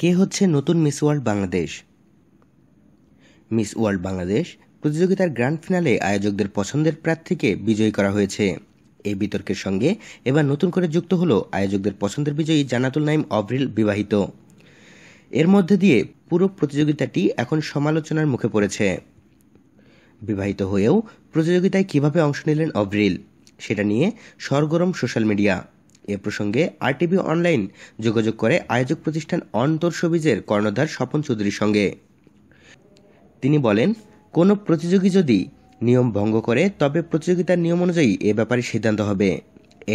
কে হচ্ছে নতুন miss world Bangladesh miss world Bangladesh প্রতিযোগিতার গ্র্যান্ড ফিনালে আয়োজকদের পছন্দের প্রার্থীকে বিজয়ী করা হয়েছে এই বিতর্কের সঙ্গে এবার নতুন করে যুক্ত হলো আয়োজকদের পছন্দের বিজয়ী জানাতুল নাইম অব্রিল বিবাহিত এর মধ্যে দিয়ে পুরো প্রতিযোগিতাটি এখন সমালোচনার মুখে পড়েছে বিবাহিত হয়েও প্রতিযোগিতায় কিভাবে অংশ নিলেন অব্রিল সেটা নিয়ে সরগরম সোশ্যাল মিডিয়া এ প্রসঙ্গে আরটিভি অনলাইন যোগাযোগ করে আয়োজক প্রতিষ্ঠান অন্তর সবিজের কর্ণধার স্বপন চৌধুরীর সঙ্গে তিনি বলেন কোনো প্রতিযোগী যদি নিয়ম ভঙ্গ করে তবে প্রতিযোগিতার নিয়ম অনুযায়ী এ ব্যাপারে সিদ্ধান্ত হবে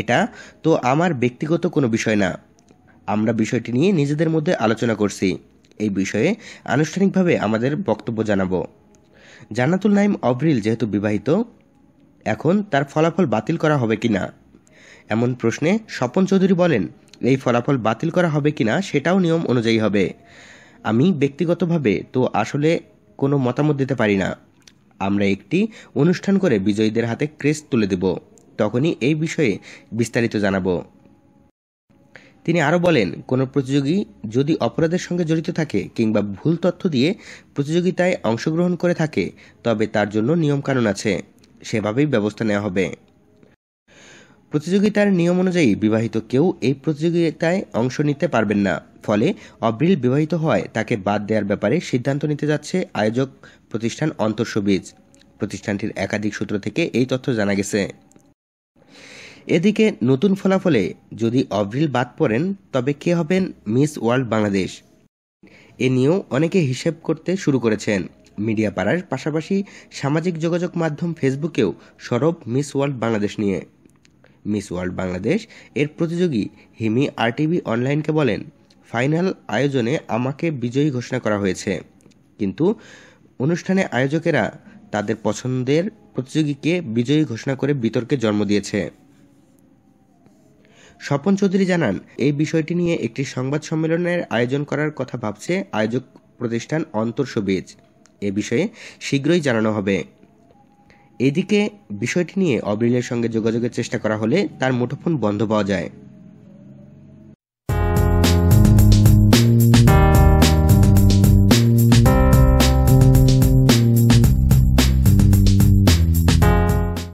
এটা তো আমার ব্যক্তিগত কোনো বিষয় না আমরা বিষয়টি নিয়ে নিজেদের মধ্যে আলোচনা করছি এই বিষয়ে আনুষ্ঠানিকভাবে আমাদের বক্তব্য জানাবো জান্নাতুল নাইম অব্রিল যেহেতু বিবাহিত এখন তার ফলাফল বাতিল করা হবে কি না এমন প্রশ্নে স্বপন চৌধুরী বলেন এই ফলাফল বাতিল করা হবে কিনা সেটাও নিয়ম অনুযায়ী হবে আমি ব্যক্তিগতভাবে তো আসলে কোনো মতামত দিতে পারি না আমরা একটি অনুষ্ঠান করে বিজয়ীদের হাতে ক্রেস্ট তুলে দেব তখনই এই বিষয়ে বিস্তারিত জানাবো তিনি আরও বলেন কোনো প্রতিযোগী যদি অপরাধের সঙ্গে জড়িত থাকে কিংবা ভুল তথ্য দিয়ে প্রতিযোগিতায় অংশগ্রহণ করে থাকে তবে তার জন্য নিয়মকানুন আছে সেভাবেই ব্যবস্থা নেওয়া হবে প্রতিযোগিতার নিয়ম অনুযায়ী বিবাহিত কেউ এই প্রতিযোগিতায় অংশ নিতে পারবেন না ফলে অব্রিল বিবাহিত হয় তাকে বাদ দেওয়ার ব্যাপারে সিদ্ধান্ত নিতে যাচ্ছে আয়োজক প্রতিষ্ঠান অন্তঃসবীজ প্রতিষ্ঠানটির একাধিক সূত্র থেকে এই তথ্য জানা গেছে এদিকে নতুন ফলাফলে যদি অব্রিল বাদ পড়েন তবে কে হবেন মিস ওয়ার্ল্ড বাংলাদেশ এ নিয়েও অনেকে হিসেব করতে শুরু করেছেন মিডিয়া পাড়ার পাশাপাশি সামাজিক যোগাযোগ মাধ্যম ফেসবুকেও সরব মিস ওয়ার্ল্ড বাংলাদেশ নিয়ে মিস ওয়ার্ল্ড বাংলাদেশ এর প্রতিযোগী হিমি আরটিভি অনলাইনকে বলেন ফাইনাল আয়োজনে আমাকে বিজয়ী ঘোষণা করা হয়েছে কিন্তু অনুষ্ঠানে আয়োজকেরা তাদের পছন্দের প্রতিযোগীকে বিজয়ী ঘোষণা করে বিতর্কে জন্ম দিয়েছে স্বপন চৌধুরী জানান এই বিষয়টি নিয়ে একটি সংবাদ সম্মেলনের আয়োজন করার কথা ভাবছে আয়োজক প্রতিষ্ঠান অন্তর এ বিষয়ে শীঘ্রই জানানো হবে এদিকে বিষয়টি নিয়ে অব্রিলের সঙ্গে যোগাযোগের চেষ্টা করা হলে তার মুঠোফোন বন্ধ পাওয়া যায়